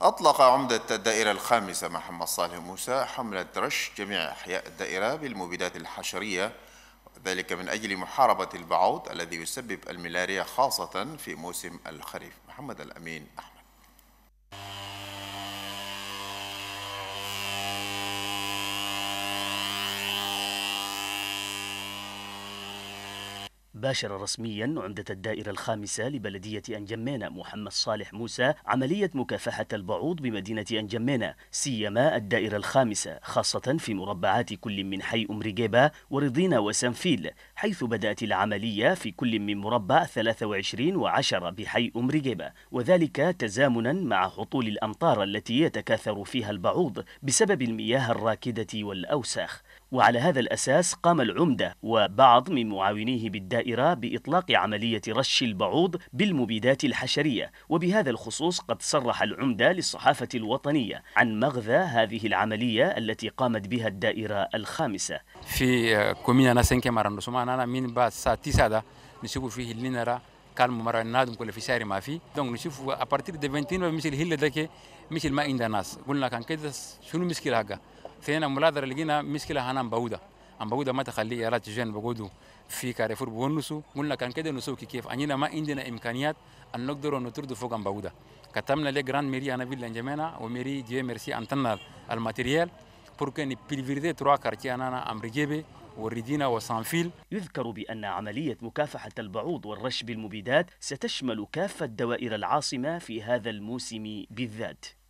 أطلق عمدة الدائرة الخامسة محمد صالح موسى حملة رش جميع أحياء الدائرة بالمبيدات الحشرية ذلك من أجل محاربة البعوض الذي يسبب الملاريا خاصة في موسم الخريف محمد الأمين أحمد باشر رسميا عمدة الدائرة الخامسة لبلدية أنجمينة محمد صالح موسى عملية مكافحة البعوض بمدينة أنجمينة سيما الدائرة الخامسة خاصة في مربعات كل من حي أم ورضينا وسنفيل حيث بدأت العملية في كل من مربع 23 و10 بحي أم وذلك تزامنا مع هطول الأمطار التي يتكاثر فيها البعوض بسبب المياه الراكدة والأوساخ وعلى هذا الأساس قام العمدة وبعض من معاونيه بالدائرة الدائرة بإطلاق عملية رش البعوض بالمبيدات الحشرية وبهذا الخصوص قد صرح العمدة للصحافة الوطنية عن مغذى هذه العملية التي قامت بها الدائرة الخامسة في كومينا ناسين كمارا نسمعنا من بعد الساعة 9 نشوف فيه لنرى كان مرة نادم كل في ساري ما في دونك نشوف ابارتير دي 20 مثل هيل داكي مثل ما عند الناس قلنا كان كده شنو مشكلة هكا ثانيا ملادر لقينا مشكلة هنا بعودة ام بقول ما تخلي يرات جن بقولوا في كارفور بونسو قلنا كان كده نسوك كيف أنينا ما عندنا إمكانيات أن نقدر نترد فوق ام بقولها كتمنا لي جراند ميري أنا بيلا جمعنا وميري دي ميرسي أنتنا الماتريال pour que nous privilégions trois quartiers أنا أم وريدينا والردينا وصانفيل يذكر بأن عملية مكافحة البعوض والرش بالمبيدات ستشمل كافة دوائر العاصمة في هذا الموسم بالذات